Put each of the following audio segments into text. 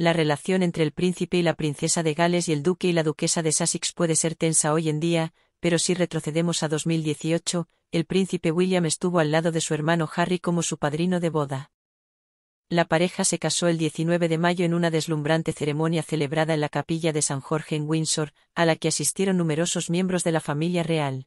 La relación entre el príncipe y la princesa de Gales y el duque y la duquesa de Sussex puede ser tensa hoy en día, pero si retrocedemos a 2018, el príncipe William estuvo al lado de su hermano Harry como su padrino de boda. La pareja se casó el 19 de mayo en una deslumbrante ceremonia celebrada en la capilla de San Jorge en Windsor, a la que asistieron numerosos miembros de la familia real.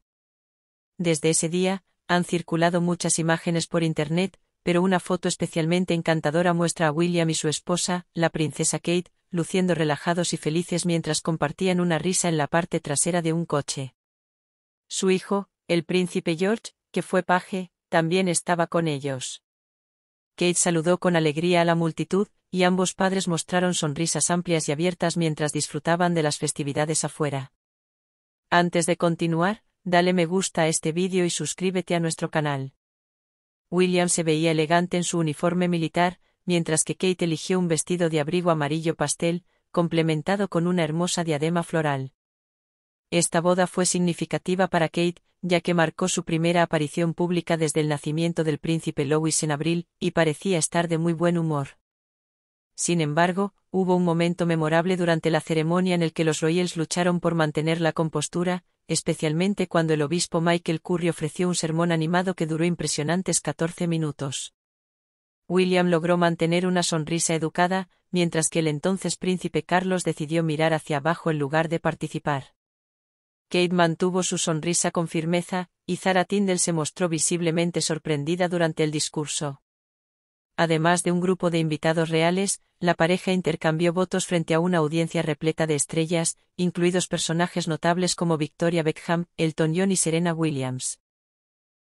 Desde ese día, han circulado muchas imágenes por Internet, pero una foto especialmente encantadora muestra a William y su esposa, la princesa Kate, luciendo relajados y felices mientras compartían una risa en la parte trasera de un coche. Su hijo, el príncipe George, que fue paje, también estaba con ellos. Kate saludó con alegría a la multitud, y ambos padres mostraron sonrisas amplias y abiertas mientras disfrutaban de las festividades afuera. Antes de continuar, dale me gusta a este vídeo y suscríbete a nuestro canal. William se veía elegante en su uniforme militar, mientras que Kate eligió un vestido de abrigo amarillo pastel, complementado con una hermosa diadema floral. Esta boda fue significativa para Kate, ya que marcó su primera aparición pública desde el nacimiento del príncipe Louis en abril, y parecía estar de muy buen humor. Sin embargo, hubo un momento memorable durante la ceremonia en el que los Royals lucharon por mantener la compostura, especialmente cuando el obispo Michael Curry ofreció un sermón animado que duró impresionantes 14 minutos. William logró mantener una sonrisa educada, mientras que el entonces príncipe Carlos decidió mirar hacia abajo en lugar de participar. Kate mantuvo su sonrisa con firmeza, y Zara Tindall se mostró visiblemente sorprendida durante el discurso. Además de un grupo de invitados reales, la pareja intercambió votos frente a una audiencia repleta de estrellas, incluidos personajes notables como Victoria Beckham, Elton John y Serena Williams.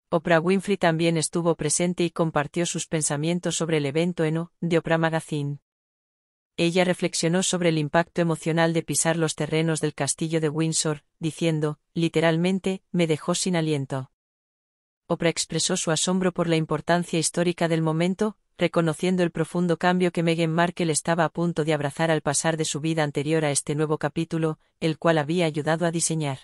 Oprah Winfrey también estuvo presente y compartió sus pensamientos sobre el evento en O, de Oprah Magazine. Ella reflexionó sobre el impacto emocional de pisar los terrenos del castillo de Windsor, diciendo, literalmente, me dejó sin aliento. Oprah expresó su asombro por la importancia histórica del momento, reconociendo el profundo cambio que Meghan Markle estaba a punto de abrazar al pasar de su vida anterior a este nuevo capítulo, el cual había ayudado a diseñar.